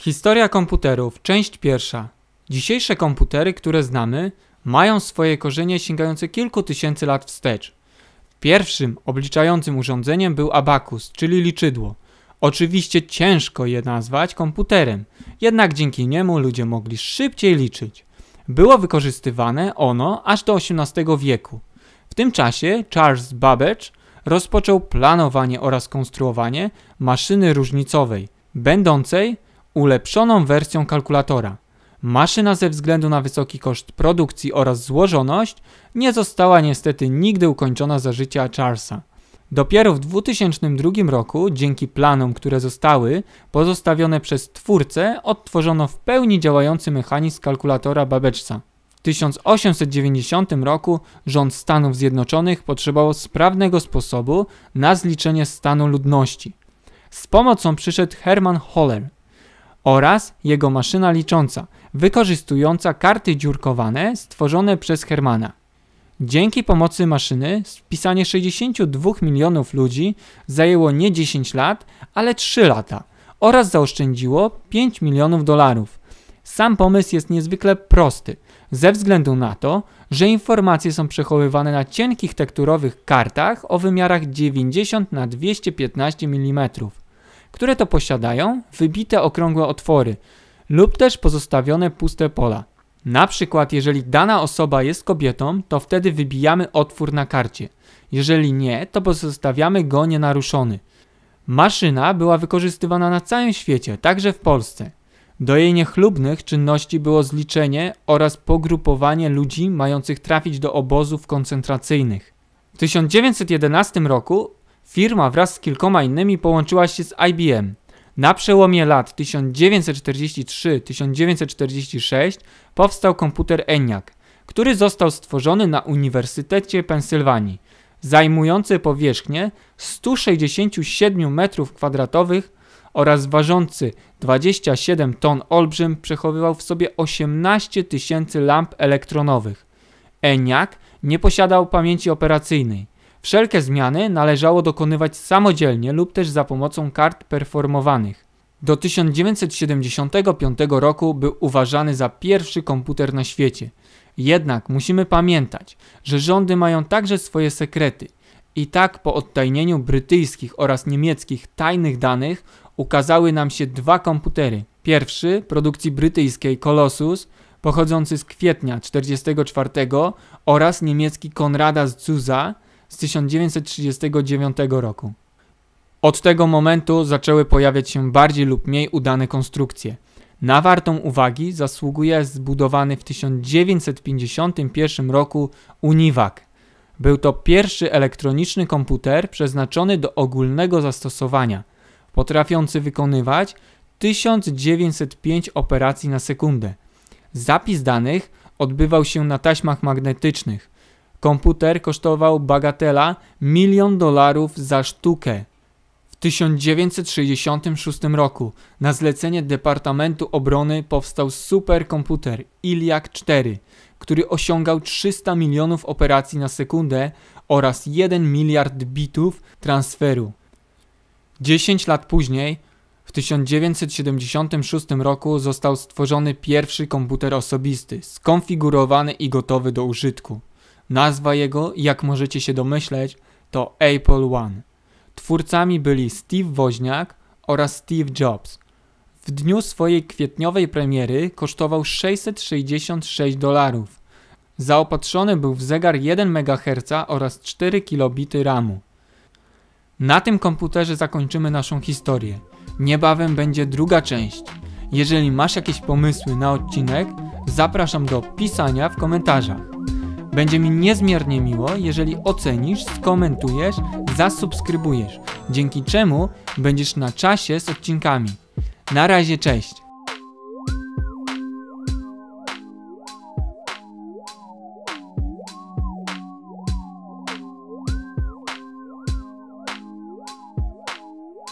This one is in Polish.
Historia komputerów, część pierwsza. Dzisiejsze komputery, które znamy, mają swoje korzenie sięgające kilku tysięcy lat wstecz. Pierwszym obliczającym urządzeniem był abakus, czyli liczydło. Oczywiście ciężko je nazwać komputerem, jednak dzięki niemu ludzie mogli szybciej liczyć. Było wykorzystywane ono aż do XVIII wieku. W tym czasie Charles Babbage rozpoczął planowanie oraz konstruowanie maszyny różnicowej, będącej ulepszoną wersją kalkulatora. Maszyna ze względu na wysoki koszt produkcji oraz złożoność nie została niestety nigdy ukończona za życia Charlesa. Dopiero w 2002 roku, dzięki planom, które zostały pozostawione przez twórcę, odtworzono w pełni działający mechanizm kalkulatora Babeczca. W 1890 roku rząd Stanów Zjednoczonych potrzebował sprawnego sposobu na zliczenie stanu ludności. Z pomocą przyszedł Herman Holler, oraz jego maszyna licząca, wykorzystująca karty dziurkowane stworzone przez Hermana. Dzięki pomocy maszyny spisanie 62 milionów ludzi zajęło nie 10 lat, ale 3 lata oraz zaoszczędziło 5 milionów dolarów. Sam pomysł jest niezwykle prosty, ze względu na to, że informacje są przechowywane na cienkich tekturowych kartach o wymiarach 90 na 215 mm które to posiadają wybite okrągłe otwory lub też pozostawione puste pola. Na przykład, jeżeli dana osoba jest kobietą, to wtedy wybijamy otwór na karcie. Jeżeli nie, to pozostawiamy go nienaruszony. Maszyna była wykorzystywana na całym świecie, także w Polsce. Do jej niechlubnych czynności było zliczenie oraz pogrupowanie ludzi mających trafić do obozów koncentracyjnych. W 1911 roku Firma wraz z kilkoma innymi połączyła się z IBM. Na przełomie lat 1943-1946 powstał komputer ENIAC, który został stworzony na Uniwersytecie Pensylwanii, zajmujący powierzchnię 167 m2 oraz ważący 27 ton olbrzym przechowywał w sobie 18 tysięcy lamp elektronowych. ENIAC nie posiadał pamięci operacyjnej – Wszelkie zmiany należało dokonywać samodzielnie lub też za pomocą kart performowanych. Do 1975 roku był uważany za pierwszy komputer na świecie. Jednak musimy pamiętać, że rządy mają także swoje sekrety. I tak po odtajnieniu brytyjskich oraz niemieckich tajnych danych ukazały nam się dwa komputery. Pierwszy produkcji brytyjskiej Colossus pochodzący z kwietnia 1944 oraz niemiecki Konrada z Zuza z 1939 roku. Od tego momentu zaczęły pojawiać się bardziej lub mniej udane konstrukcje. Na wartą uwagi zasługuje zbudowany w 1951 roku UNIVAC. Był to pierwszy elektroniczny komputer przeznaczony do ogólnego zastosowania, potrafiący wykonywać 1905 operacji na sekundę. Zapis danych odbywał się na taśmach magnetycznych – Komputer kosztował bagatela milion dolarów za sztukę. W 1966 roku na zlecenie Departamentu Obrony powstał superkomputer Iliak-4, który osiągał 300 milionów operacji na sekundę oraz 1 miliard bitów transferu. 10 lat później, w 1976 roku został stworzony pierwszy komputer osobisty, skonfigurowany i gotowy do użytku. Nazwa jego, jak możecie się domyśleć, to Apple One. Twórcami byli Steve Woźniak oraz Steve Jobs. W dniu swojej kwietniowej premiery kosztował 666 dolarów. Zaopatrzony był w zegar 1 MHz oraz 4 kilobity RAMu. Na tym komputerze zakończymy naszą historię. Niebawem będzie druga część. Jeżeli masz jakieś pomysły na odcinek, zapraszam do pisania w komentarzach. Będzie mi niezmiernie miło, jeżeli ocenisz, skomentujesz, zasubskrybujesz, dzięki czemu będziesz na czasie z odcinkami. Na razie, cześć!